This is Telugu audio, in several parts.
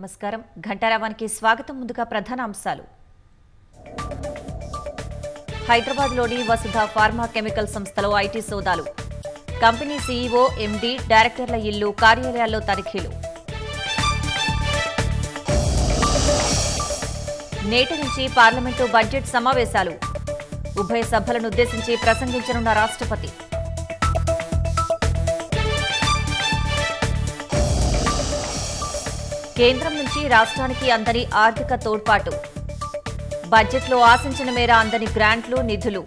నమస్కారం ఘంటారావానికి స్వాగతం ముందుగా ప్రధాన అంశాలు హైదరాబాద్లోని వసుధ ఫార్మా కెమికల్ సంస్థలో ఐటీ సోదాలు కంపెనీ సీఈఓ ఎండీ డైరెక్టర్ల ఇల్లు కార్యాలయాల్లో తనిఖీలు నేటి నుంచి పార్లమెంటు బడ్జెట్ సమావేశాలు ఉభయ సభలనుద్దేశించి ప్రసంగించనున్న రాష్ట్రపతి కేంద్రం నుంచి రాష్ట్రానికి అందరి ఆర్థిక తోడ్పాటు బడ్జెట్లో ఆశించిన మేర అందని గ్రాంట్లు నిధులు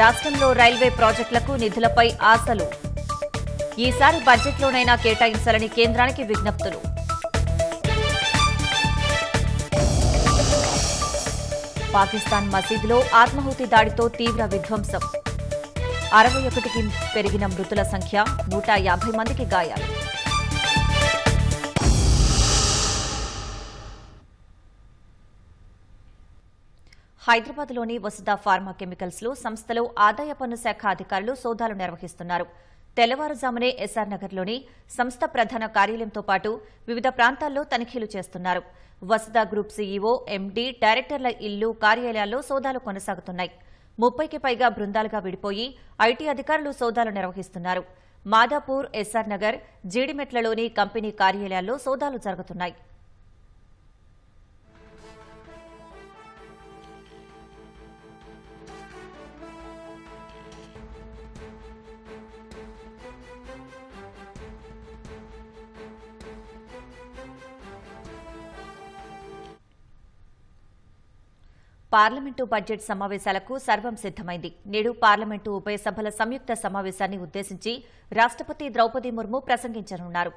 రాష్ట్రంలో రైల్వే ప్రాజెక్టులకు నిధులపై ఆశలు ఈసారి బడ్జెట్లోనైనా కేటాయించాలని కేంద్రానికి విజ్ఞప్తులు పాకిస్తాన్ మసీదులో ఆత్మాహుతి దాడితో తీవ్ర విధ్వంసం అరవై ఒకటికి పెరిగిన మృతుల సంఖ్య నూట యాభై మందికి గాయాలు హైదరాబాద్లోని వసుదా ఫార్మా కెమికల్స్ లో సంస్థలో ఆదాయ పన్ను శాఖ అధికారులు సోదాలు నిర్వహిస్తున్నారు తెల్లవారుజామునే ఎస్ఆర్ నగర్లోని సంస్థ ప్రధాన కార్యాలయంతో పాటు వివిధ ప్రాంతాల్లో తనిఖీలు చేస్తున్నారు వసుదా గ్రూప్ సీఈఓ ఎండీ డైరెక్టర్ల ఇల్లు కార్యాలయాల్లో సోదాలు కొనసాగుతున్నాయి ముప్పైకి పైగా బృందాలుగా విడిపోయి ఐటీ అధికారులు సోదాలు నిర్వహిస్తున్నారు మాదాపూర్ ఎస్ఆర్ నగర్ జీడిమెట్లలోని కంపెనీ కార్యాలయాల్లో సోదాలు జరుగుతున్నాయి పార్లమెంటు బడ్జెట్ సమావేశాలకు సర్వం సిద్దమైంది నేడు పార్లమెంటు ఉభయ సభల సంయుక్త సమావేశాన్ని ఉద్దేశించి రాష్టపతి ద్రౌపది ముర్ము ప్రసంగించనున్నారు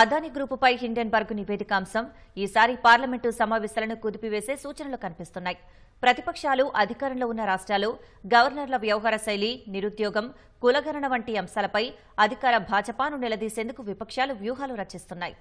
అదాని గ్రూపుపై హిండెన్బర్గ్ నివేదిక అంశం ఈసారి పార్లమెంటు సమావేశాలను కుదిపివేసే సూచనలు కనిపిస్తున్నాయి ప్రతిపక్షాలు అధికారంలో ఉన్న రాష్ట్రాలు గవర్నర్ల వ్యవహార శైలి నిరుద్యోగం కులగణన వంటి అంశాలపై అధికార భాజపాను నిలదీసేందుకు విపక్షాలు వ్యూహాలు రచిస్తున్నాయి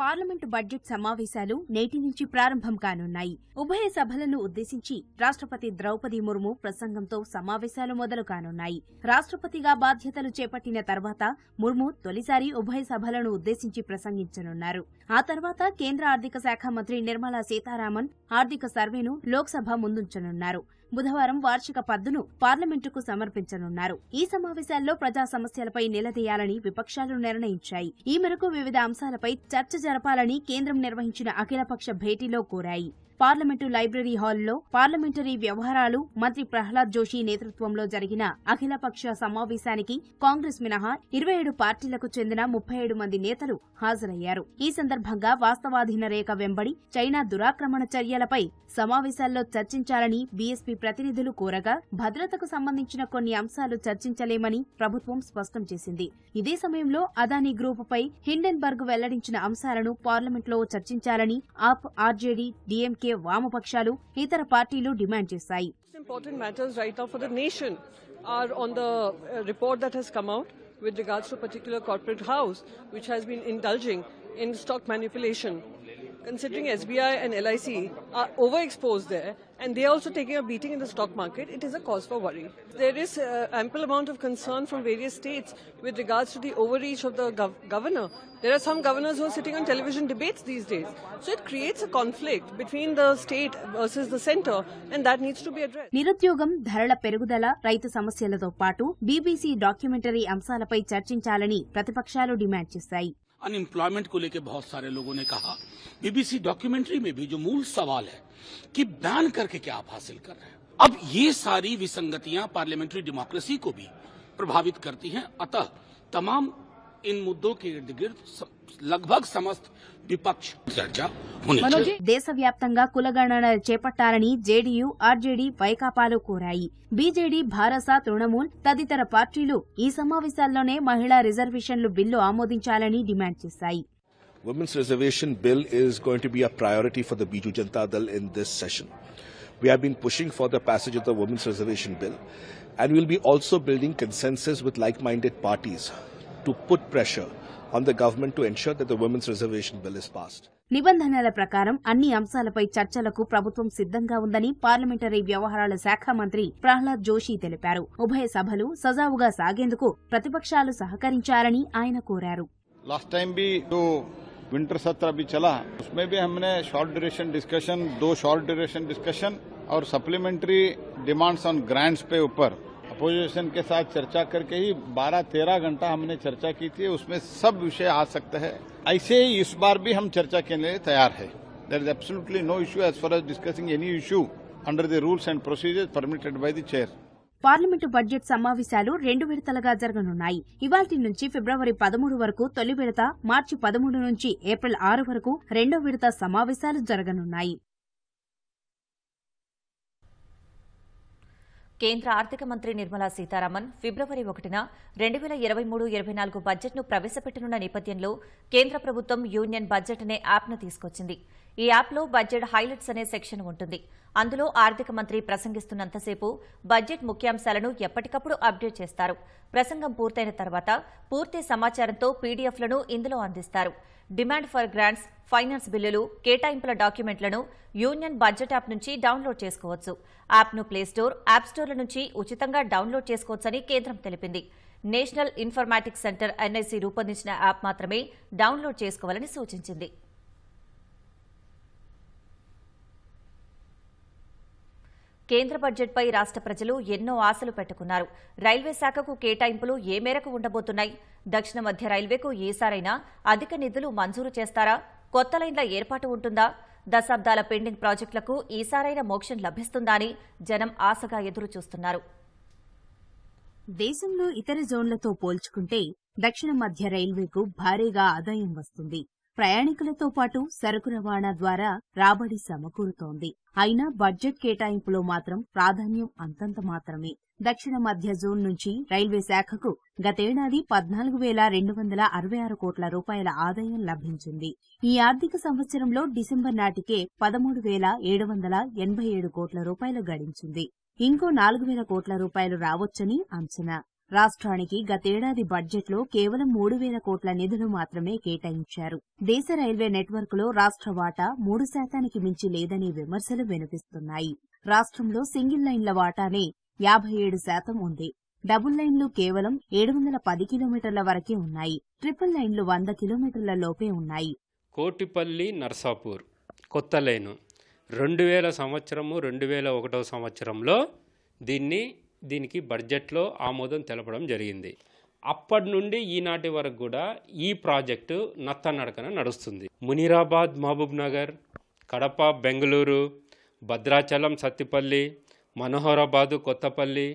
పార్లమెంటు బడ్జెట్ సమావేశాలు నేటి నుంచి ప్రారంభం కానున్నాయి ఉభయ సభలను ఉద్దేశించి రాష్ట్రపతి ద్రౌపది ముర్ము ప్రసంగంతో సమావేశాలు మొదలు కానున్నాయి రాష్ట్రపతిగా బాధ్యతలు చేపట్టిన తర్వాత ముర్ము తొలిసారి ఉభయ సభలను ఉద్దేశించి ప్రసంగించనున్నారు ఆ తర్వాత కేంద్ర ఆర్థిక శాఖ మంత్రి నిర్మలా సీతారామన్ ఆర్థిక సర్వేను లోక్సభ ముందుంచనున్నారు బుధవారం వార్షిక పద్దును పార్లమెంటుకు సమర్పించనున్నారు ఈ సమావేశాల్లో ప్రజా సమస్యలపై నిలదీయాలని విపక్షాలు నిర్ణయించాయి ఈ మేరకు వివిధ అంశాలపై చర్చ జరపాలని కేంద్రం నిర్వహించిన అఖిలపక్ష భేటీలో కోరాయి పార్లమెంటు లైబ్రరీ హాల్లో పార్లమెంటరీ వ్యవహారాలు మంత్రి ప్రహ్లాద్ జోషి నేతృత్వంలో జరిగిన అఖిలపక్ష సమావేశానికి కాంగ్రెస్ మినహా ఇరవై ఏడు పార్టీలకు చెందిన ముప్పై ఏడు మంది నేతలు హాజరయ్యారు ఈ సందర్భంగా వాస్తవాధీన రేఖ వెంబడి చైనా దురాక్రమణ చర్యలపై సమావేశాల్లో చర్చించాలని బీఎస్పీ ప్రతినిధులు కోరగా భద్రతకు సంబంధించిన కొన్ని అంశాలు చర్చించలేమని ప్రభుత్వం స్పష్టం చేసింది ఇదే సమయంలో అదానీ గ్రూపుపై హిండెన్బర్గ్ వెల్లడించిన అంశాలను పార్లమెంట్లో చర్చించాలని ఆప్ ఆర్జేడీ డీఎంకే నిర్వహించే వామపక్షాలు ఇతర పార్టీలు డిమాండ్ చేశాయి with regards to a particular corporate house which has been indulging in stock manipulation considering SBI and LIC are overexposed there and they are also taking a beating in the stock market, it is a cause for worry. There is uh, ample amount of concern from various states with regards to the overreach of the gov governor. There are some governors who are sitting on television debates these days. So it creates a conflict between the state versus the center and that needs to be addressed. నిరుద్యోగం ధరల పెరుగుదల రైతు సమస్యలతో పాటు బీబీసీ డాక్యుమెంటరీ అంశాలపై చర్చించాలని ప్రతిపక్షాలు డిమాండ్ చేశాయి अनएम्प्लॉयमेंट को लेकर बहुत सारे लोगों ने कहा बीबीसी डॉक्यूमेंट्री में भी जो मूल सवाल है कि बैन करके क्या आप हासिल कर रहे हैं अब ये सारी विसंगतियां पार्लियामेंट्री डेमोक्रेसी को भी प्रभावित करती हैं अतः तमाम इन मुद्दों के इर्द गिर्द लगभग समस्त विपक्ष चर्चा దేశవ్యాప్తంగా కులగణన చేపట్టాలని జేడీయూ ఆర్జేడీ వైకాపాలు కోరాయి బీజేడీ భారస తృణమూల్ తదితర పార్టీలు ఈ సమావేశాల్లోనే మహిళా రిజర్వేషన్లు బిల్లు ఆమోదించాలని డిమాండ్ చేశాయి Women's Reservation Bill is going to be a priority for the Biju Janata Dal in this session. We have been pushing for the passage of the Women's Reservation Bill and we will be also building consensus with like-minded parties to put pressure on the government to ensure that the women's reservation bill is passed నిబంధనల ప్రకారం అన్ని అంశాలపై చర్చలకు ప్రభుత్వం సిద్దంగా ఉందని పార్లమెంటరీ వ్యవహారాల శాఖ మంత్రి ప్రహ్లాద్ జోషి తెలిపారు ఉభయ సభలు సజావుగా సాగేందుకు ప్రతిపక్షాలు సహకరించాలని ఆయన కోరారు duration discussion supplementary demands on grants పే ఉపర్ अपोजिशन के साथ चर्चा करके ही 12-13 घंटा हमने चर्चा की थी उसमें सब विषय आ सकते हैं ऐसे ही इस बार भी हम चर्चा के लिए तैयार है there is absolutely no issue as far as discussing any issue under the rules and procedures permitted by the chair parliament budget సమావేశాలు రెండు విడతలుగా జరగనున్నాయి ఇవాల్టి నుంచి ఫిబ్రవరి పదమూడు వరకు తొలి విడత మార్చి పదమూడు నుంచి ఏప్రిల్ ఆరు కేంద్ర ఆర్థిక మంత్రి నిర్మలా సీతారామన్ ఫిబ్రవరి ఒకటిన రెండు వేల ఇరవై మూడు ఇరవై నాలుగు బడ్జెట్ను ప్రవేశపెట్టనున్న నేపథ్యంలో కేంద్ర ప్రభుత్వం యూనియన్ బడ్జెట్ అనే యాప్ను తీసుకొచ్చింది ఈ యాప్లో బడ్జెట్ హైలైట్స్ అనే సెక్షన్ ఉంటుంది అందులో ఆర్థిక మంత్రి ప్రసంగిస్తున్నంతసేపు బడ్జెట్ ముఖ్యాంశాలను ఎప్పటికప్పుడు అప్డేట్ చేస్తారు ప్రసంగం పూర్తయిన తర్వాత పూర్తి సమాచారంతో పీడీఎఫ్లను ఇందులో అందిస్తారు డిమాండ్ ఫర్ గ్రాంట్స్ ఫైనాన్స్ బిల్లులు కేటాయింపుల డాక్యుమెంట్లను యూనియన్ బడ్జెట్ యాప్ నుంచి డౌన్లోడ్ చేసుకోవచ్చు యాప్ను ప్లేస్టోర్ యాప్ స్టోర్ల నుంచి ఉచితంగా డౌన్లోడ్ చేసుకోవచ్చని కేంద్రం తెలిపింది నేషనల్ ఇన్ఫర్మాటిక్స్ సెంటర్ ఎన్ఐసి రూపొందించిన యాప్ మాత్రమే డౌన్లోడ్ చేసుకోవాలని సూచించింది కేంద్ర బడ్జెట్పై రాష్ట్ర ప్రజలు ఎన్నో ఆశలు పెట్టుకున్నారు రైల్వే శాఖకు కేటాయింపులు ఏ మేరకు ఉండబోతున్నాయి దక్షిణ మధ్య రైల్వేకు ఏసారైనా అధిక నిధులు మంజూరు చేస్తారా కొత్త లైన్ల ఏర్పాటు ఉంటుందా దశాబ్దాల పెండింగ్ ప్రాజెక్టులకు ఈసారైన మోక్షం లభిస్తుందా అని జనం ఆశగా ఎదురుచూస్తున్నారు దేశంలో ఇతర జోన్లతో పోల్చుకుంటే దక్షిణ మధ్య రైల్వేకు భారీగా ఆదాయం వస్తుంది ప్రయాణికులతో పాటు సరుకు రవాణా ద్వారా రాబడి సమకూరుతోంది అయినా బడ్జెట్ కేటాయింపులో మాత్రం ప్రాధాన్యం అంతంత మాత్రమే దక్షిణ మధ్య జోన్ నుంచి రైల్వే శాఖకు గతేడాది పద్నాలుగు వేల రెండు వందల అరవై ఆరు కోట్ల రూపాయల ఆదాయం లభించింది ఈ ఆర్థిక సంవత్సరంలో డిసెంబర్ నాటికే పదమూడు వేల ఏడు వందల ఎనభై ఏడు కోట్ల రూపాయలు గడించింది ఇంకో నాలుగు వేల కోట్ల రూపాయలు రావచ్చని అంచనా రాష్ట్రానికి గతేడాది బడ్జెట్లో కేవలం మూడు వేల కోట్ల నిధులు మాత్రమే కేటాయించారు దేశ రైల్వే నెట్వర్క్లో రాష్ట్ర వాటా మూడు శాతానికి మించి లేదనే విమర్శలు వినిపిస్తున్నాయి రాష్ట్రంలో సింగిల్ లైన్ల వాటానే యాభై ఏడు శాతం ఉంది డబుల్ లైన్లు కేవలం ఏడు వందల పది కిలోమీటర్ల వరకే ఉన్నాయి ట్రిపుల్ లైన్లు వంద కిలోమీటర్ల లోపే ఉన్నాయి కోటిపల్లి నర్సాపూర్ కొత్త లైను రెండు వేల సంవత్సరము రెండు వేల ఒకటో సంవత్సరంలో దీన్ని దీనికి బడ్జెట్లో ఆమోదం తెలపడం జరిగింది అప్పటి నుండి ఈనాటి వరకు కూడా ఈ ప్రాజెక్టు నత్త నడకన నడుస్తుంది మునిరాబాద్ మహబూబ్ నగర్ కడప బెంగళూరు భద్రాచలం సత్తిపల్లి మనోహరాబాదు కొత్తపల్లి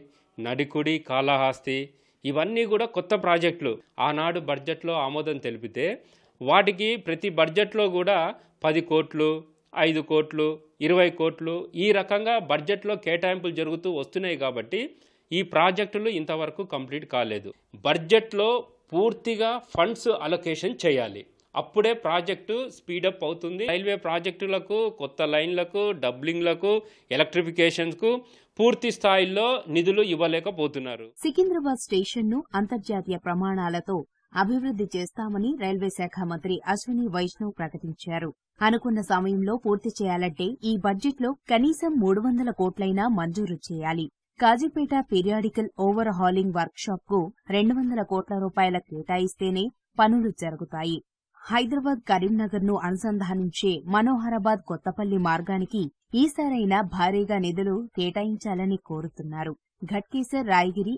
నడికుడి కాళహస్తి ఇవన్నీ కూడా కొత్త ప్రాజెక్టులు ఆనాడు బడ్జెట్లో ఆమోదం తెలిపితే వాటికి ప్రతి బడ్జెట్లో కూడా పది కోట్లు ఐదు కోట్లు ఇరవై కోట్లు ఈ రకంగా బడ్జెట్లో కేటాయింపులు జరుగుతూ వస్తున్నాయి కాబట్టి ఈ ప్రాజెక్టులు ఇంతవరకు కంప్లీట్ కాలేదు బడ్జెట్లో పూర్తిగా ఫండ్స్ అలొకేషన్ చేయాలి అప్పుడే ప్రాజెక్టు స్పీడప్ అవుతుంది రైల్వే ప్రాజెక్టులకు కొత్త లైన్లకు డబ్లింగ్లకు ఎలక్ట్రిఫికేషన్స్కు పూర్తి స్థాయిలో నిధులు ఇవ్వలేకపోతున్నారు సికింద్రాబాద్ స్టేషన్ను అంతర్జాతీయ ప్రమాణాలతో అభివృద్ది చేస్తామని రైల్వే శాఖ మంత్రి అశ్విని వైష్ణవ్ ప్రకటించారు అనుకున్న సమయంలో పూర్తి చేయాలంటే ఈ బడ్జెట్లో కనీసం మూడు వందల కోట్లైనా మంజూరు చేయాలి కాజీపేట పీరియాడికల్ ఓవర్ హాలింగ్ వర్క్షాప్కు రెండు వందల కోట్ల రూపాయల కేటాయిస్తేనే పనులు జరుగుతాయి హైదరాబాద్ కరీంనగర్ను అనుసంధానించే మనోహరాబాద్ కొత్తపల్లి మార్గానికి ఈసారైనా భారీగా నిధులు కేటాయించాలని కోరుతున్నారు ఘట్కేసర్ రాయగిరి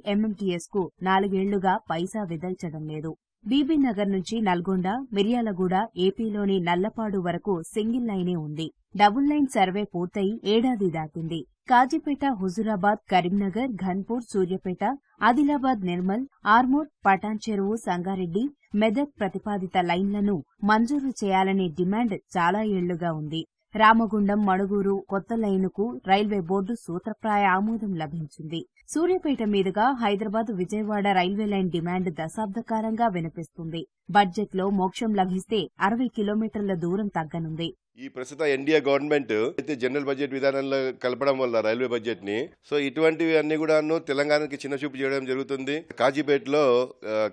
కు నాలుగేళ్లుగా పైసా విదల్చడం లేదు బీబీనగర్ నుంచి నల్గొండ మిర్యాలగూడ ఏపీలోని నల్లపాడు వరకు సింగిల్ లైనే ఉంది డబుల్ లైన్ సర్వే పూర్తయి ఏడాది దాటింది కాజీపేట హుజురాబాద్ కరీంనగర్ ఘన్పూర్ సూర్యపేట ఆదిలాబాద్ నిర్మల్ ఆర్మూర్ పటాన్ చెరువు సంగారెడ్డి మెదక్ ప్రతిపాదిత లైన్లను మంజూరు చేయాలనే డిమాండ్ చాలా ఏళ్లుగా ఉంది రామగుండం మణుగూరు కొత్త లైనుకు రైల్వే బోర్డు సూత్రప్రాయ ఆమోదం లభించింది సూర్యపేట మీదుగా Hyderabad Vijayawada railway line demand దశాబ్దకాలంగా వినిపిస్తుంది బడ్జెట్లో మోక్షం లభిస్తే అరవై కిలోమీటర్ల దూరం తగ్గనుంది ఈ ప్రస్తుత ఎన్డీఏ గవర్నమెంట్ అయితే జనరల్ బడ్జెట్ విధానంలో కలపడం వల్ల రైల్వే బడ్జెట్ ని సో ఇటువంటివి అన్ని కూడాను తెలంగాణకి చిన్న చూపు చేయడం జరుగుతుంది కాజీపేటలో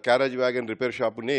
క్యారేజ్ వ్యాగన్ రిపేర్ షాప్ ని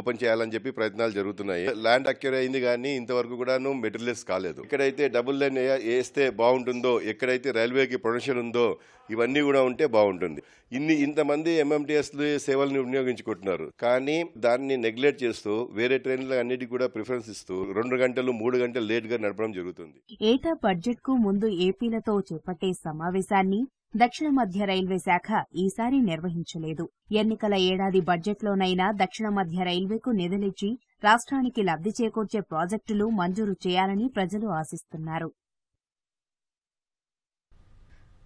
ఓపెన్ చేయాలని చెప్పి ప్రయత్నాలు జరుగుతున్నాయి ల్యాండ్ అక్యూర్ అయింది కానీ ఇంతవరకు కూడాను మెటీరియల్స్ కాలేదు ఇక్కడైతే డబుల్ లైన్ వేస్తే బాగుంటుందో ఎక్కడైతే రైల్వేకి ప్రొడక్షన్ ఉందో ఇవన్నీ కూడా ఉంటే బాగుంటుంది ఇన్ని ఇంతమంది ఎంఎంటీఎస్ సేవలను వినియోగించుకుంటున్నారు కానీ దాన్ని నెగ్లెక్ట్ చేస్తూ వేరే ట్రైన్లు అన్నిటికీ కూడా ప్రిఫరెన్స్ ఇస్తూ రెండు గంటలు మూడు గంటలు గంటలు లేట్ గా నడపడం జరుగుతుంది ఏటా బడ్జెట్ కు ముందు ఏపీలతో చేపట్టే సమావేశాన్ని దక్షిణ మధ్య రైల్వే శాఖ ఈసారి నిర్వహించలేదు ఎన్నికల ఏడాది బడ్జెట్లోనైనా దక్షిణ మధ్య రైల్వేకు నిధులిచ్చి రాష్ట్రానికి లబ్ది చేకూర్చే ప్రాజెక్టులు మంజూరు చేయాలని ప్రజలు ఆశిస్తున్నారు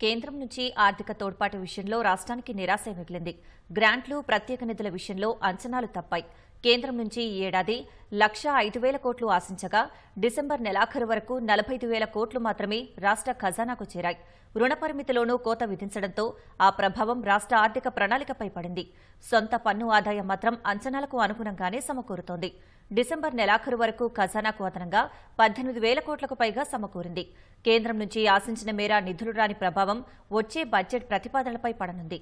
కేంద్రం నుంచి ఆర్థిక తోడ్పాటు విషయంలో రాష్ట్రానికి నిరాశ మిగిలింది గ్రాంట్లు ప్రత్యేక నిధుల విషయంలో అంచనాలు తప్పాయి కేంద్రం నుంచి ఈ ఏడాది లక్ష ఐదు వేల కోట్లు ఆశించగా డిసెంబర్ నెలాఖరు వరకు నలభై వేల కోట్లు మాత్రమే రాష్ట ఖజానాకు చేరాయి రుణ పరిమితిలోనూ కోత విధించడంతో ఆ ప్రభావం రాష్ట ఆర్థిక ప్రణాళికపై పడింది సొంత పన్ను ఆదాయం మాత్రం అంచనాలకు అనుగుణంగానే సమకూరుతోంది డిసెంబర్ నెలాఖరు వరకు ఖజానాకు అదనంగా పద్దెనిమిది వేల కోట్లకు పైగా సమకూరింది కేంద్రం నుంచి ఆశించిన మేర నిధులు రాని ప్రభావం వచ్చే బడ్జెట్ ప్రతిపాదనలపై పడనుంది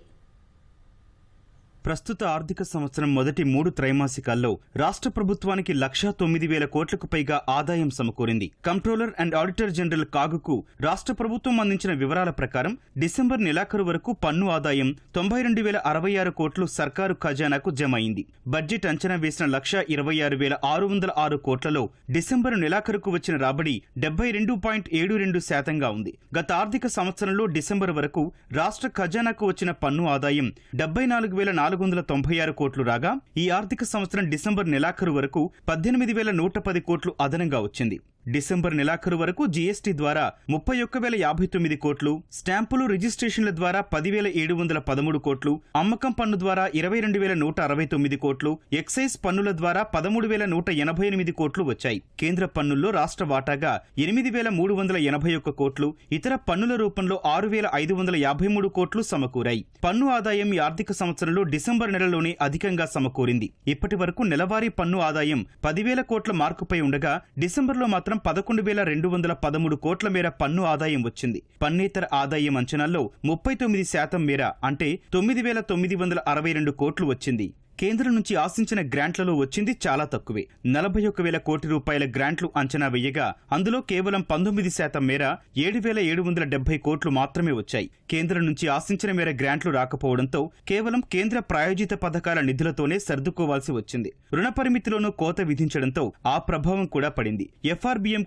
ప్రస్తుత ఆర్థిక సంవత్సరం మొదటి మూడు త్రైమాసికాల్లో రాష్ట్ర ప్రభుత్వానికి లక్షా తొమ్మిది వేల కోట్లకు పైగా ఆదాయం సమకూరింది కంట్రోలర్ అండ్ ఆడిటర్ జనరల్ కాగుకు రాష్ట్ర ప్రభుత్వం అందించిన వివరాల ప్రకారం డిసెంబర్ నెలాఖరు వరకు పన్ను ఆదాయం తొంభై రెండు వేల అరవై ఆరు కోట్లు సర్కారు ఖజానాకు జమ అయింది బడ్జెట్ అంచనా వేసిన లక్ష ఇరవై ఆరు వేల ఆరు వందల ఆరు కోట్లలో డిసెంబర్ నెలాఖరుకు వచ్చిన రాబడి డెబ్బై రెండు పాయింట్ ఏడు రెండు శాతంగా ఉంది గత ఆర్థిక సంవత్సరంలో డిసెంబర్ వరకు రాష్ట్ర ఖజానాకు వచ్చిన పన్ను ఆదాయం డెబ్బై నాలుగు వేల నాలుగు వందల తొంభై ఆరు కోట్లు రాగా ఈ ఆర్థిక సంవత్సరం డిసెంబర్ నెలాఖరు వరకు పద్దెనిమిది వేల నూట పది కోట్లు అదనంగా వచ్చింది డిసెంబర్ నెలాఖరు వరకు జీఎస్టీ ద్వారా ముప్పై ఒక్క వేల యాభై తొమ్మిది కోట్లు స్టాంపులు రిజిస్ట్రేషన్ల ద్వారా పదివేల ఏడు వందల పదమూడు కోట్లు అమ్మకం పన్ను ద్వారా ఇరవై రెండు వేల నూట అరవై తొమ్మిది కోట్లు ఎక్సైజ్ పన్నుల ద్వారా పదమూడు వేల నూట ఎనభై ఎనిమిది కోట్లు వచ్చాయి కేంద్ర పన్నుల్లో రాష్ట్ర వాటాగా ఎనిమిది వేల మూడు వందల ఎనభై ఒక్క కోట్లు ఇతర పన్నుల రూపంలో ఆరు వేల ఐదు వందల యాభై మూడు కోట్లు సమకూరాయి పన్ను ఆదాయం ఈ ఆర్థిక సంవత్సరంలో డిసెంబర్ నెలలోనే అధికంగా సమకూరింది ఇప్పటి వరకు నెలవారీ పన్ను ఆదాయం పదివేల కోట్ల మార్కుపై ఉండగా డిసెంబర్లో మాత్రం పదకొండు వేల రెండు వందల పదమూడు కోట్ల మేర పన్ను ఆదాయం వచ్చింది పన్నేతర ఆదాయం అంచనాల్లో ముప్పై తొమ్మిది శాతం మేర అంటే తొమ్మిది వేల తొమ్మిది వందల అరవై రెండు కోట్లు వచ్చింది కేంద్రం నుంచి ఆశించిన గ్రాంట్లలో వచ్చింది చాలా తక్కువే నలభై ఒక వేల కోటి రూపాయల గ్రాంట్లు అంచనా వేయగా అందులో కేవలం పంతొమ్మిది శాతం మేర ఏడు వేల ఏడు వందల డెబ్బై కోట్లు మాత్రమే వచ్చాయి కేంద్రం నుంచి ఆశించిన మేర గ్రాంట్లు రాకపోవడంతో కేవలం కేంద్ర ప్రాయోజిత పథకాల నిధులతోనే సర్దుకోవాల్సి వచ్చింది రుణ పరిమితిలోనూ కోత విధించడంతో ఆ ప్రభావం కూడా పడింది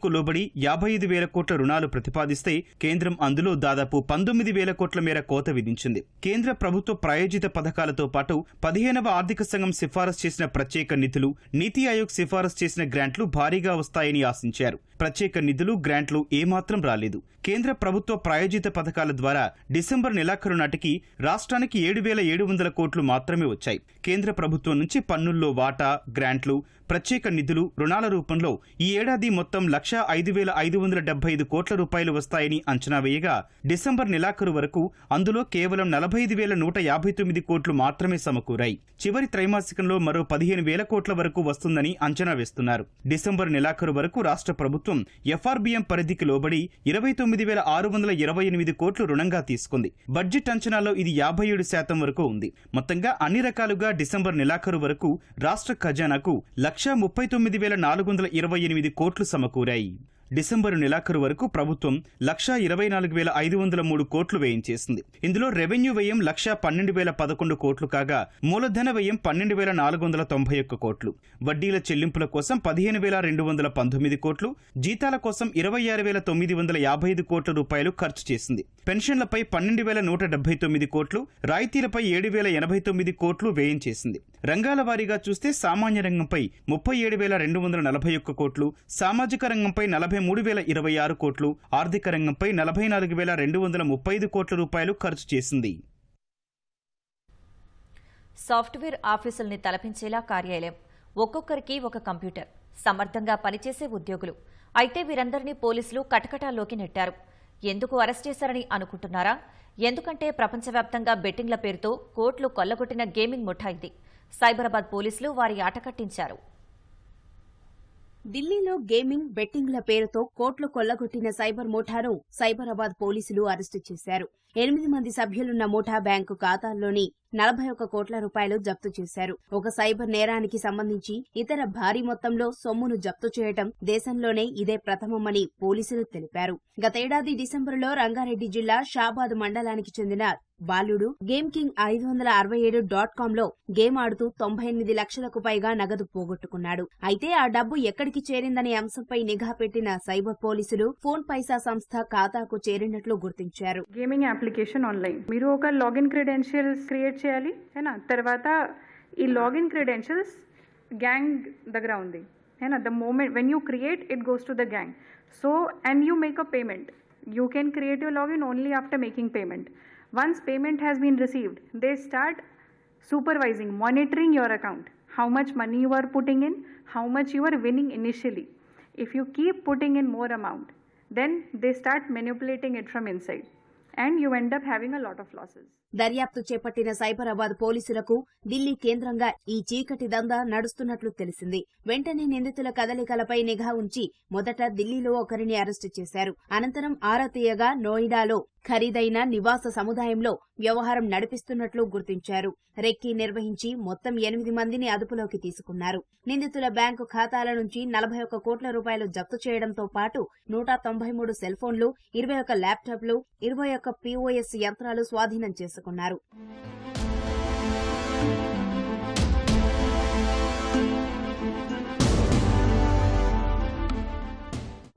కు లోబడి యాభై ఐదు వేల కోట్ల రుణాలు ప్రతిపాదిస్తే కేంద్రం అందులో దాదాపు పంతొమ్మిది వేల కోట్ల మేర కోత విధించింది కేంద్ర ప్రభుత్వ ప్రాయోజిత పథకాలతో పాటు పదిహేనవ ఆర్థిక సంఘం సిఫారసు చేసిన ప్రత్యేక నిధులు నీతి ఆయోగ్ సిఫారసు చేసిన గ్రాంట్లు భారీగా వస్తాయని ఆశించారు ప్రత్యేక నిధులు గ్రాంట్లు ఏమాత్రం రాలేదు కేంద్ర ప్రభుత్వ ప్రాయోజిత పథకాల ద్వారా డిసెంబర్ నెలాఖరు నాటికి రాష్ట్రానికి ఏడు వేల ఏడు వందల కోట్లు మాత్రమే వచ్చాయి కేంద్ర ప్రభుత్వం నుంచి పన్నుల్లో వాటా గ్రాంట్లు ప్రత్యేక నిధులు రుణాల రూపంలో ఈ ఏడాది మొత్తం లక్ష ఐదు వేల ఐదు వందల డెబ్బై ఐదు కోట్ల రూపాయలు వస్తాయని అంచనా వేయగా డిసెంబర్ నెలాఖరు వరకు అందులో కేవలం నలభై ఐదు వేల నూట యాభై తొమ్మిది కోట్లు మాత్రమే సమకూరాయి చివరి త్రైమాసికంలో మరో పదిహేను వేల కోట్ల వరకు వస్తుందని అంచనా వేస్తున్నారు డిసెంబర్ నెలాఖరు వరకు రాష్ట్ర ప్రభుత్వం ప్రభుత్వం ఎఫ్ఆర్బిఎం పరిధికి లోబడి ఇరవై తొమ్మిది వేల ఆరు వందల ఇరవై ఎనిమిది కోట్లు రుణంగా తీసుకుంది బడ్జెట్ అంచనాలో ఇది యాభై ఏడు శాతం వరకు ఉంది మొత్తంగా అన్ని రకాలుగా డిసెంబర్ నెలాఖరు వరకు రాష్ట్ర ఖజానాకు లక్షా ముప్పై తొమ్మిది వేల నాలుగు వందల ఇరవై ఎనిమిది కోట్లు సమకూరాయి డిసెంబరు నెలాఖరు వరకు ప్రభుత్వం లక్షా ఇరవై నాలుగు వేల ఐదు వందల మూడు కోట్లు వేయించేసింది ఇందులో రెవెన్యూ వ్యయం లక్షా పన్నెండు వేల పదకొండు కోట్లు కాగా మూలధన వ్యయం పన్నెండు వేల నాలుగు వందల తొంభై ఒక్క కోట్లు వడ్డీల చెల్లింపుల కోసం పదిహేను వేల రెండు వందల పంతొమ్మిది కోట్లు జీతాల కోసం ఇరవై ఆరు వేల తొమ్మిది వందల యాభై ఐదు కోట్ల రూపాయలు ఖర్చు చేసింది పెన్షన్లపై పన్నెండు వేల నూట డెబ్బై తొమ్మిది కోట్లు రాయితీలపై ఏడు వేల ఎనభై తొమ్మిది కోట్లు వేయించేసింది రంగాల వారీగా చూస్తే సామాన్య రంగంపై ముప్పై ఏడు వేల రెండు వందల నలభై ఒక్క కోట్లు సామాజిక రంగంపై నలభై మూడు వేల ఇరవై ఆరు కోట్లు ఆర్థిక రంగంపై నలభై నాలుగు వేల రెండు వందల ముప్పై ఐదు కోట్ల రూపాయలు ఖర్చు చేసింది సాఫ్ట్వేర్ ఆఫీసుల్ని తలపించేలా కార్యాలయం ఒక్కొక్కరికి ఒక కంప్యూటర్ సమర్థంగా పనిచేసే ఉద్యోగులు అయితే వీరందరినీ పోలీసులు కటకటాల్లోకి నెట్టారు ఎందుకు అరెస్ట్ చేశారని అనుకుంటున్నారా ఎందుకంటే ప్రపంచవ్యాప్తంగా బెట్టింగ్ల పేరుతో కోట్లు కొల్లగొట్టిన గేమింగ్ ముఠా ఇది సైబరాబాద్ పోలీసులు వారి ఆట కట్టించారు ఢిల్లీలో గేమింగ్ బెట్టింగ్ల పేరుతో కోట్లు కొల్లగొట్టిన సైబర్ మోఠాను సైబరాబాద్ పోలీసులు అరెస్టు చేశారు ఎనిమిది మంది సభ్యులున్న ముఠా బ్యాంకు ఖాతాల్లోని నలభై ఒక కోట్ల రూపాయలు జప్తు చేశారు ఒక సైబర్ నేరానికి సంబంధించి ఇతర భారీ మొత్తంలో సొమ్మును జప్తు చేయటం దేశంలోనే ఇదే ప్రథమమని పోలీసులు తెలిపారు గతేడాది డిసెంబరులో రంగారెడ్డి జిల్లా షాబాద్ మండలానికి చెందిన బాలుడు గేమ్ కింగ్ ఐదు వందల అరవై ఏడు డాట్ కామ్ లో గేమ్ ఆడుతూ తొంభై ఎనిమిది లక్షలకు పైగా నగదు పోగొట్టుకున్నాడు అయితే ఆ డబ్బు ఎక్కడికి చేరిందనే అంశంపై నిఘా పెట్టిన సైబర్ పోలీసులు ఫోన్ పైసా సంస్థ ఖాతాకు చేరినట్లు గుర్తించారు gaming application online. Miru oka login credentials create cheyali, hai na? e login credentials gang the groundi, And na? The moment when you create, it goes to the gang. So and you make a payment. You can create your login only after making payment. Once payment has been received, they start supervising, monitoring your account. How much money you are putting in, how much you are winning initially. If you keep putting in more amount, then they start manipulating it from inside. And you end up having a lot of losses దర్యాప్తు చేపట్టిన సైబరాబాద్ పోలీసులకు ఢిల్లీ కేంద్రంగా ఈ చీకటి దందా నడుస్తున్నట్లు తెలిసింది వెంటనే నిందితుల కదలికలపై నిఘా ఉంచి మొదట ఢిల్లీలో ఒకరిని అరెస్టు చేశారు అనంతరం ఆరా తీయగా నోయిడాలో ఖరీదైన నివాస సముదాయంలో వ్యవహారం నడిపిస్తున్నట్లు గుర్తించారు రెక్కీ నిర్వహించి మొత్తం ఎనిమిది మందిని అదుపులోకి తీసుకున్నారు నిందితుల బ్యాంకు ఖాతాల నుంచి నలభై ఒక్క కోట్ల రూపాయలు జప్తు చేయడంతో పాటు నూట తొంభై మూడు సెల్ ఫోన్లు ఇరవై ఒక్క ల్యాప్టాప్లు ఇరవై ఒక్క పీఓఎస్ యంత్రాలు స్వాధీనం చేసుకున్నారు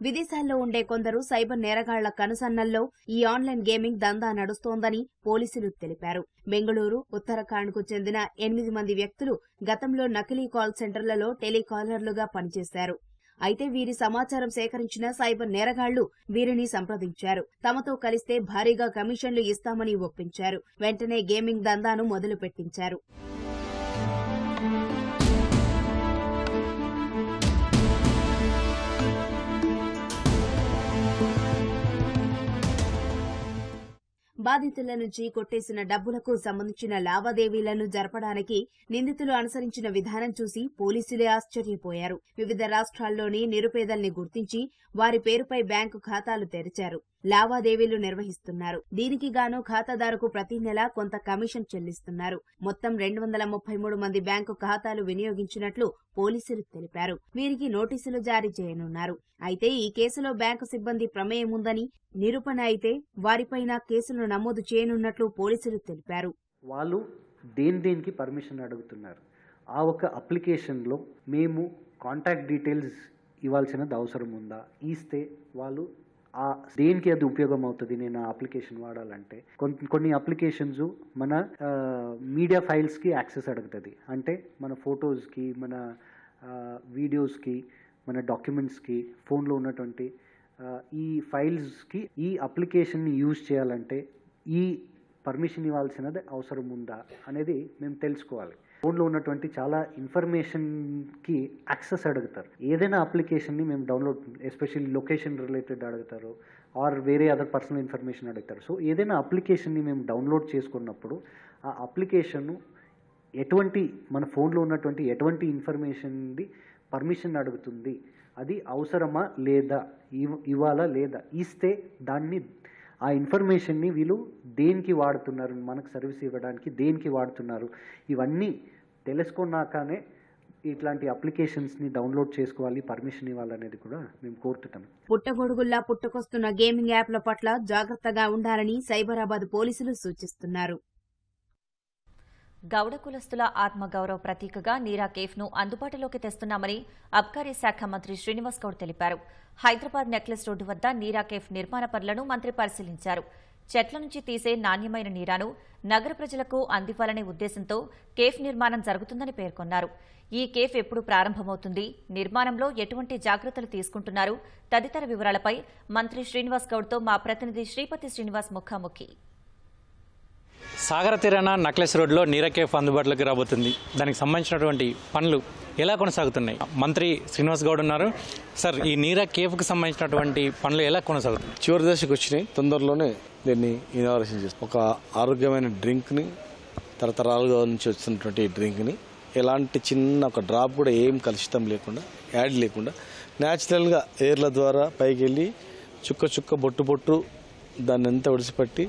విదేశాల్లో ఉండే కొందరు సైబర్ నేరగాళ్ల కనుసన్నల్లో ఈ ఆన్లైన్ గేమింగ్ దందా నడుస్తోందని పోలీసులు తెలిపారు బెంగళూరు ఉత్తరాఖండ్కు చెందిన ఎనిమిది మంది వ్యక్తులు గతంలో నకిలీ కాల్ సెంటర్లలో టెలికాలర్లుగా పనిచేశారు అయితే వీరి సమాచారం సేకరించిన సైబర్ నేరగాళ్లు వీరిని సంప్రదించారు తమతో కలిస్తే భారీగా కమిషన్లు ఇస్తామని ఒప్పించారు వెంటనే గేమింగ్ దందాను మొదలు పెట్టించారు బాధితుల నుంచి కొట్టేసిన డబ్బులకు సంబంధించిన లావాదేవీలను జరపడానికి నిందితులు అనుసరించిన విధానం చూసి పోలీసులే ఆశ్చర్యపోయారు వివిధ రాష్ట్రాల్లోని నిరుపేదల్ని గుర్తించి వారి పేరుపై బ్యాంకు ఖాతాలు తెరిచారు లావాదేవీలు నిర్వహిస్తున్నారు దీనికి గాను ఖాతాదారుకు ప్రతి నెల కొంత కమిషన్ చెల్లిస్తున్నారు మొత్తం రెండు వందల ముప్పై మూడు మంది బ్యాంకు ఖాతాలు వినియోగించినట్లు పోలీసులు తెలిపారు వీరికి నోటీసులు జారీ చేయనున్నారు అయితే ఈ కేసులో బ్యాంకు సిబ్బంది ప్రమేయం ఉందని నిరూపణ అయితే వారిపైన కేసులు నమోదు చేయనున్నట్లు పోలీసులు తెలిపారు వాళ్ళు దేని దేనికి పర్మిషన్ అడుగుతున్నారు ఆ ఒక అప్లికేషన్లో మేము కాంటాక్ట్ డీటెయిల్స్ ఇవ్వాల్సినది అవసరం ఉందా ఇస్తే వాళ్ళు దేనికి అది ఉపయోగం అవుతుంది నేను ఆ అప్లికేషన్ వాడాలంటే కొన్ని అప్లికేషన్స్ మన మీడియా ఫైల్స్కి యాక్సెస్ అడుగుతుంది అంటే మన ఫొటోస్కి మన వీడియోస్కి మన డాక్యుమెంట్స్కి ఫోన్లో ఉన్నటువంటి ఈ ఫైల్స్కి ఈ అప్లికేషన్ని యూజ్ చేయాలంటే ఈ పర్మిషన్ ఇవ్వాల్సినది అవసరం ఉందా అనేది మేము తెలుసుకోవాలి ఫోన్లో ఉన్నటువంటి చాలా ఇన్ఫర్మేషన్కి యాక్సెస్ అడుగుతారు ఏదైనా అప్లికేషన్ని మేము డౌన్లోడ్ ఎస్పెషల్లీ లొకేషన్ రిలేటెడ్ అడుగుతారు ఆర్ వేరే అదర్ పర్సనల్ ఇన్ఫర్మేషన్ అడుగుతారు సో ఏదైనా అప్లికేషన్ని మేము డౌన్లోడ్ చేసుకున్నప్పుడు ఆ అప్లికేషన్ను ఎటువంటి మన ఫోన్లో ఉన్నటువంటి ఎటువంటి ఇన్ఫర్మేషన్ది పర్మిషన్ అడుగుతుంది అది అవసరమా లేదా ఇవ్ ఇవ్వాలా లేదా ఇస్తే దాన్ని ఆ ఇన్ఫర్మేషన్ని వీళ్ళు దేనికి వాడుతున్నారు మనకు సర్వీస్ ఇవ్వడానికి దేనికి వాడుతున్నారు ఇవన్నీ తెలుసుకున్నాకనే ఇట్లాంటి అప్లికేషన్స్ ని డౌన్లోడ్ చేసుకోవాలి పర్మిషన్ ఇవ్వాలనేది కూడా మేము కోరుతున్నాం పుట్టగొడుగుల్లా పుట్టుకొస్తున్న గేమింగ్ యాప్ల పట్ల జాగ్రత్తగా ఉండాలని సైబరాబాద్ పోలీసులు సూచిస్తున్నారు గౌడ కులస్తుల ఆత్మగౌరవ ప్రతీకగా నీరా కేఫ్ను అందుబాటులోకి తెస్తున్నామని అబ్కారీ శాఖ మంత్రి శ్రీనివాస్ గౌడ్ తెలిపారు హైదరాబాద్ నెక్లెస్ రోడ్డు వద్ద నీరా కేఫ్ నిర్మాణ పనులను మంత్రి పరిశీలించారు చెట్ల నుంచి తీసే నాణ్యమైన నీరాను నగర ప్రజలకు అందివ్వాలనే ఉద్దేశంతో కేఫ్ నిర్మాణం జరుగుతుందని పేర్కొన్నారు ఈ కేఫ్ ఎప్పుడు ప్రారంభమవుతుంది నిర్మాణంలో ఎటువంటి జాగ్రత్తలు తీసుకుంటున్నారు తదితర వివరాలపై మంత్రి శ్రీనివాస్ గౌడ్తో మా ప్రతినిధి శ్రీపతి శ్రీనివాస్ ముఖాముఖి సాగర తీరాన నక్లెస్ రోడ్లో నీరకేఫ్ అందుబాటులోకి రాబోతుంది దానికి సంబంధించినటువంటి పనులు ఎలా కొనసాగుతున్నాయి మంత్రి శ్రీనివాస్ గౌడ్ ఉన్నారు సార్ ఈ నీరా కేఫ్కి సంబంధించినటువంటి పనులు ఎలా కొనసాగుతున్నాయి చివరి దశకు వచ్చినాయి తొందరలోనే దీన్ని ఇనాగరేషన్ చేస్తాం ఒక ఆరోగ్యమైన డ్రింక్ని తరతరాలుగా నుంచి వచ్చినటువంటి డ్రింక్ని ఎలాంటి చిన్న ఒక డ్రాప్ కూడా ఏం కలుషితం లేకుండా యాడ్ లేకుండా న్యాచురల్గా ఎయిర్ల ద్వారా పైకి వెళ్ళి చుక్క చుక్క బొట్టు బొట్టు దాన్ని అంతా విడిచిపెట్టి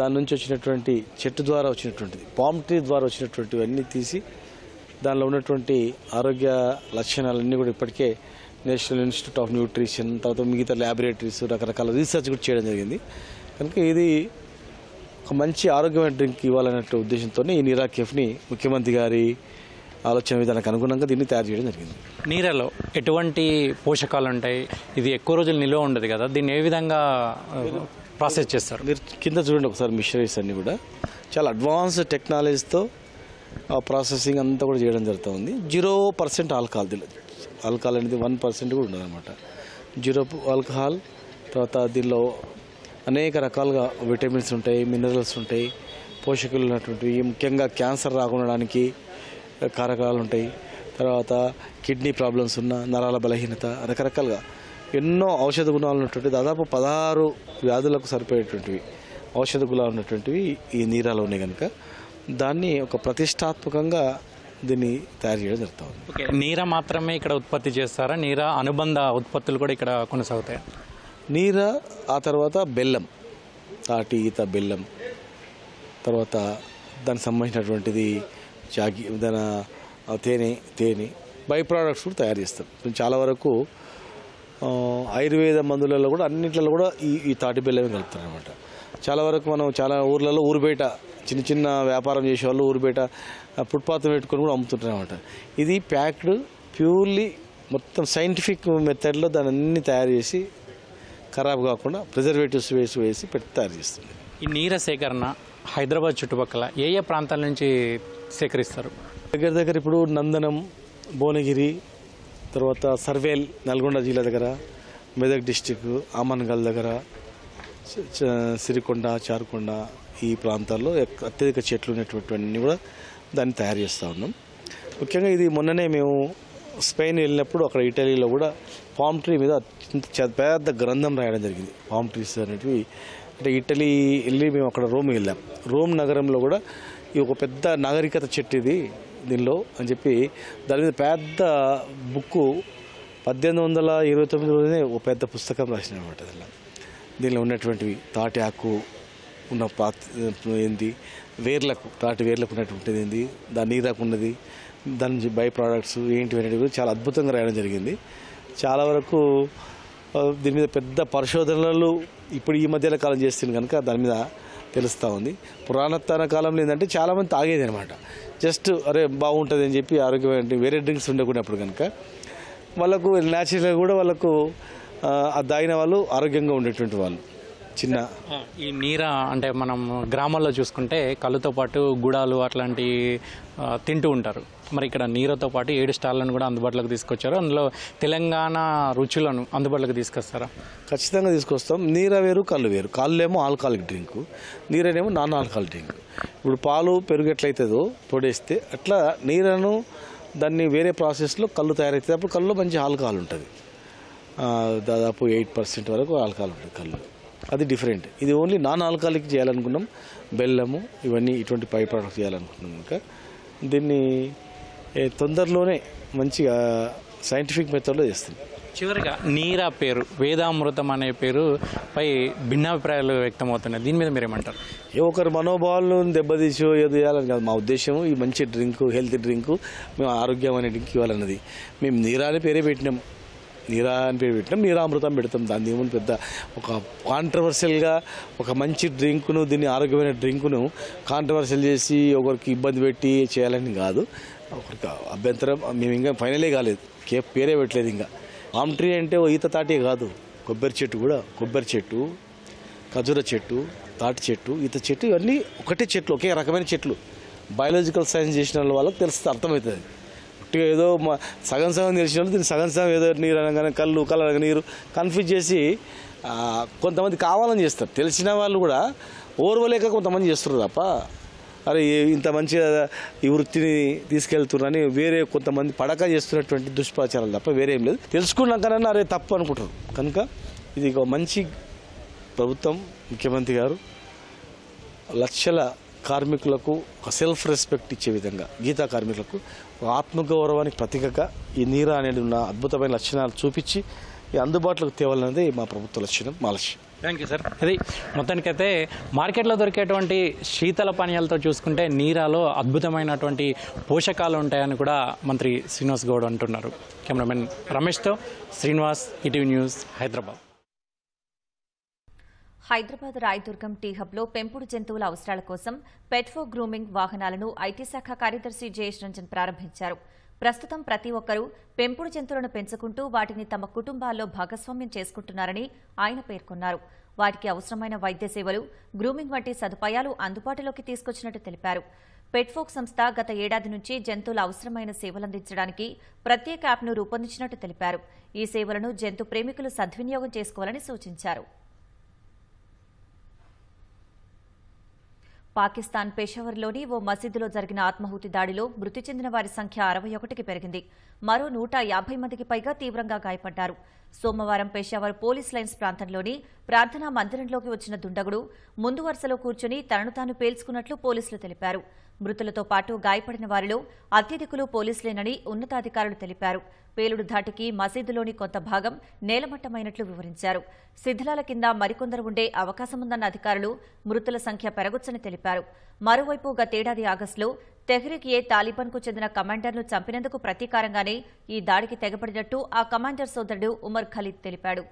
దాని నుంచి వచ్చినటువంటి చెట్టు ద్వారా వచ్చినటువంటిది పామ్ ట్రీ ద్వారా వచ్చినటువంటివన్నీ తీసి దానిలో ఉన్నటువంటి ఆరోగ్య లక్షణాలన్నీ కూడా ఇప్పటికే నేషనల్ ఇన్స్టిట్యూట్ ఆఫ్ న్యూట్రిషన్ తర్వాత మిగతా ల్యాబొరేటరీస్ రకరకాల రీసెర్చ్ కూడా చేయడం జరిగింది కనుక ఇది ఒక మంచి ఆరోగ్యమైన డ్రింక్ ఇవ్వాలనే ఉద్దేశంతోనే ఈ నీరా కేఫ్ని ముఖ్యమంత్రి గారి ఆలోచన విధానానికి అనుగుణంగా దీన్ని తయారు చేయడం జరిగింది నీరలో ఎటువంటి పోషకాలు ఉంటాయి ఇది ఎక్కువ రోజులు నిల్వ ఉండదు కదా దీన్ని ఏ విధంగా ప్రాసెస్ చేస్తారు మీరు కింద చూడండి ఒకసారి మిషనరీస్ అన్నీ కూడా చాలా అడ్వాన్స్ టెక్నాలజీతో ప్రాసెసింగ్ అంతా కూడా చేయడం జరుగుతుంది జీరో పర్సెంట్ ఆల్కహాల్ ఆల్కహాల్ అనేది వన్ పర్సెంట్ కూడా ఉండదన్నమాట జీరో ఆల్కహాల్ తర్వాత దీనిలో అనేక రకాలుగా విటమిన్స్ ఉంటాయి మినరల్స్ ఉంటాయి పోషకులు ఉన్నటువంటివి ముఖ్యంగా క్యాన్సర్ రాకుండడానికి కారకాలు ఉంటాయి తర్వాత కిడ్నీ ప్రాబ్లమ్స్ ఉన్న నరాల బలహీనత రకరకాలుగా ఎన్నో ఔషధ గుణాలు ఉన్నటువంటి దాదాపు పదహారు వ్యాధులకు సరిపోయేటువంటివి ఔషధ గుణాలు ఉన్నటువంటివి ఈ నీరాలో ఉన్నాయి కనుక దాన్ని ఒక ప్రతిష్టాత్మకంగా దీన్ని తయారు చేయడం జరుగుతుంది ఓకే నీర మాత్రమే ఇక్కడ ఉత్పత్తి చేస్తారా నీర అనుబంధ ఉత్పత్తులు కూడా ఇక్కడ కొనసాగుతాయి నీర ఆ తర్వాత బెల్లం తాటి ఈత బెల్లం తర్వాత దానికి సంబంధించినటువంటిది జాగి దాని తేనె తేనె బై ప్రోడక్ట్స్ కూడా తయారు చేస్తారు చాలా వరకు ఆయుర్వేద మందులలో కూడా అన్నింటిలో కూడా ఈ ఈ తాటి బెల్లమే అనమాట చాలా వరకు మనం చాలా ఊర్లలో ఊరు బయట చిన్న చిన్న వ్యాపారం చేసేవాళ్ళు ఊరు బయట ఫుట్పాత్ పెట్టుకొని కూడా అమ్ముతుంటారనమాట ఇది ప్యాక్డ్ ప్యూర్లీ మొత్తం సైంటిఫిక్ మెథడ్లో దాని అన్ని తయారు చేసి ఖరాబ్ కాకుండా ప్రిజర్వేటివ్స్ వేసి వేసి పెట్టి తయారు చేస్తుంది ఈ నీర సేకరణ హైదరాబాద్ చుట్టుపక్కల ఏ ఏ ప్రాంతాల నుంచి సేకరిస్తారు దగ్గర దగ్గర ఇప్పుడు నందనం భువనగిరి తర్వాత సర్వేల్ నల్గొండ జిల్లా దగ్గర మెదక్ డిస్టిక్ ఆమన్గల్ దగ్గర సిరికొండ చారుకొండ ఈ ప్రాంతాల్లో అత్యధిక చెట్లు ఉన్నటువంటివన్నీ కూడా దాన్ని తయారు చేస్తూ ఉన్నాం ముఖ్యంగా ఇది మొన్ననే మేము స్పెయిన్ వెళ్ళినప్పుడు అక్కడ ఇటలీలో కూడా పామ్ ట్రీ మీద పెద్ద గ్రంథం రాయడం జరిగింది పామ్ ట్రీస్ అనేటివి అంటే ఇటలీ వెళ్ళి మేము అక్కడ రోమ్ వెళ్ళాం రోమ్ నగరంలో కూడా ఈ ఒక పెద్ద నాగరికత చెట్టు ఇది దీనిలో అని చెప్పి దాని మీద పెద్ద బుక్ పద్దెనిమిది వందల ఇరవై తొమ్మిదిలోనే ఒక పెద్ద పుస్తకం రాసిన అనమాట దీనిలో దీనిలో ఉన్నటువంటివి తాటి ఆకు ఉన్న పాత ఏంది వేర్లకు తాటి వేర్లకు ఉన్నటువంటిది ఏంది దాని నీరాకు ఉన్నది దాని నుంచి బై ప్రోడక్ట్స్ ఏంటి అనేటివి కూడా చాలా అద్భుతంగా రాయడం జరిగింది చాలా వరకు దీని మీద పెద్ద పరిశోధనలు ఇప్పుడు ఈ మధ్యలో కాలం చేస్తుంది కనుక దాని మీద తెలుస్తూ ఉంది పురాణత్తన కాలంలో ఏంటంటే చాలామంది తాగేది అనమాట జస్ట్ అరే బాగుంటుంది అని చెప్పి ఆరోగ్యమైన వేరే డ్రింక్స్ ఉండకున్నప్పుడు కనుక వాళ్ళకు న్యాచురల్గా కూడా వాళ్ళకు దాగిన వాళ్ళు ఆరోగ్యంగా ఉండేటువంటి వాళ్ళు చిన్న ఈ నీర అంటే మనం గ్రామాల్లో చూసుకుంటే కళ్ళుతో పాటు గుడాలు అట్లాంటి తింటూ ఉంటారు మరి ఇక్కడ నీరుతో పాటు ఏడు స్టాళ్లను కూడా అందుబాటులోకి తీసుకొచ్చారు అందులో తెలంగాణ రుచులను అందుబాటులోకి తీసుకొస్తారా ఖచ్చితంగా తీసుకొస్తాం నీర వేరు కళ్ళు వేరు కళ్ళేమో ఆల్కహాలిక్ డ్రింక్ నీరనేమో నాన్ ఆల్కహాలిక్ డ్రింక్ ఇప్పుడు పాలు పెరుగు ఎట్లయితుందో పొడేస్తే అట్లా నీరను దాన్ని వేరే ప్రాసెస్లో కళ్ళు తయారవుతుంది అప్పుడు కళ్ళు మంచి ఆల్కహాల్ ఉంటుంది దాదాపు ఎయిట్ పర్సెంట్ వరకు ఆల్కహాల్ ఉంటుంది కళ్ళు అది డిఫరెంట్ ఇది ఓన్లీ నాన్ ఆల్కహాలిక్ చేయాలనుకున్నాం బెల్లము ఇవన్నీ ఇటువంటి పై ప్రోడక్ట్ చేయాలనుకున్నాం ఇంకా దీన్ని తొందరలోనే మంచిగా సైంటిఫిక్ మెథడ్లో చేస్తుంది చివరిగా నీరా పేరు వేదామృతం అనే పేరు పై భిన్నాభిప్రాయాలు వ్యక్తమవుతున్నాయి దీని మీద మీరేమంటారు ఏ ఒకరి మనోభావాలను దెబ్బతీసో ఏదో చేయాలని కాదు మా ఉద్దేశం ఈ మంచి డ్రింకు హెల్త్ డ్రింకు మేము ఆరోగ్యం అనే డ్రింక్ ఇవ్వాలన్నది మేము నీరా అని పేరే పెట్టినాం నీరా అని పేరు పెట్టినాం నీరామృతం పెడతాం దాన్ని ఏమని పెద్ద ఒక కాంట్రవర్షియల్గా ఒక మంచి డ్రింకును దీన్ని ఆరోగ్యమైన డ్రింకును కాంట్రవర్షియల్ చేసి ఒకరికి ఇబ్బంది పెట్టి చేయాలని కాదు ఒకరికి అభ్యంతరం మేము ఇంకా ఫైనలే కాలేదు కే పేరే పెట్టలేదు ఇంకా ఆమ్ ట్రీ అంటే ఓ ఈత తాటే కాదు కొబ్బరి చెట్టు కూడా కొబ్బరి చెట్టు ఖజూర చెట్టు తాటి చెట్టు ఈత చెట్టు ఇవన్నీ ఒకటే చెట్లు ఒకే రకమైన చెట్లు బయాలజికల్ సైన్స్ చేసిన వాళ్ళకి తెలుస్తే అర్థమవుతుంది ఏదో మా సగం సగం తెలిసిన వాళ్ళు దీన్ని సగం సగం ఏదో నీరు అనగానే కళ్ళు కళ్ళు నీరు కన్ఫ్యూజ్ చేసి కొంతమంది కావాలని చేస్తారు తెలిసిన వాళ్ళు కూడా ఓర్వలేక కొంతమంది చేస్తారు తప్ప అరే ఇంత మంచిగా ఈ వృత్తిని తీసుకెళ్తున్నారని వేరే కొంతమంది పడక చేస్తున్నటువంటి దుష్ప్రచారాలు తప్ప వేరేం లేదు తెలుసుకున్నాకనన్నా అరే తప్పు అనుకుంటారు కనుక ఇది ఒక మంచి ప్రభుత్వం ముఖ్యమంత్రి గారు లక్షల కార్మికులకు ఒక సెల్ఫ్ రెస్పెక్ట్ ఇచ్చే విధంగా గీతా కార్మికులకు ఆత్మగౌరవానికి ప్రతీకగా ఈ నీరా అనేది ఉన్న అద్భుతమైన లక్షణాలు చూపించి అందుబాటులోకి తేవాలన్నది మా ప్రభుత్వ లక్షణం మా లక్ష్యం థ్యాంక్ యూ సార్ అది మొత్తానికైతే మార్కెట్లో దొరికేటువంటి శీతల పానీయాలతో చూసుకుంటే నీరాలో అద్భుతమైనటువంటి పోషకాలు ఉంటాయని కూడా మంత్రి శ్రీనివాస్ గౌడ్ అంటున్నారు కెమెరామెన్ రమేష్తో Srinivas ETV news Hyderabad Hyderabad Rayadurgam T హబ్లో పెంపుడు జంతువుల అవసరాల కోసం పెట్ఫో గ్రూమింగ్ వాహనాలను ఐటీ శాఖ కార్యదర్శి జయేష్ రంజన్ ప్రారంభించారు ప్రస్తుతం ప్రతి ఒక్కరూ పెంపుడు జంతువులను పెంచుకుంటూ వాటిని తమ కుటుంబాల్లో భాగస్వామ్యం చేసుకుంటున్నారని ఆయన పేర్కొన్నారు వాటికి అవసరమైన వైద్య సేవలు గ్రూమింగ్ వంటి సదుపాయాలు అందుబాటులోకి తీసుకొచ్చినట్టు తెలిపారు పెట్ఫోక్ సంస్థ గత ఏడాది నుంచి జంతువుల అవసరమైన సేవలందించడానికి ప్రత్యేక యాప్ను రూపొందించినట్టు తెలిపారు ఈ సేవలను జంతు ప్రేమికులు సద్వినియోగం చేసుకోవాలని సూచించారు పాకిస్తాన్ పెషవర్లోని ఓ మసీదులో జరిగిన ఆత్మాహుతి దాడిలో మృతి చెందిన వారి సంఖ్య అరవై ఒకటికి పెరిగింది మరో నూట యాభై మందికి పైగా తీవ్రంగా గాయపడ్డారు సోమవారం పెషావర్ పోలీస్ లైన్స్ ప్రాంతంలోని ప్రార్థనా మందిరంలోకి వచ్చిన దుండగుడు ముందు వరుసలో కూర్చుని తనను తాను పేల్చుకున్నట్లు పోలీసులు తెలిపారు మృతులతో పాటు గాయపడిన వారిలో అత్యధికులు పోలీసులేనని ఉన్నతాధికారులు తెలిపారు పేలుడు ధాటికి మసీదులోని కొంత భాగం నేలమట్టమైనట్లు వివరించారు శిథిలాల కింద మరికొందరు ఉండే అవకాశముందన్న అధికారులు మృతుల సంఖ్య పెరగొచ్చని తెలిపారు మరోవైపు గతేడాది ఆగస్టులో తెహ్రిక్ ఏ తాలిబాన్కు చెందిన కమాండర్ను చంపినందుకు ప్రతీకారంగానే ఈ దాడికి తెగపడినట్టు ఆ కమాండర్ సోదరుడు ఉమర్ ఖలీద్ తెలిపాడు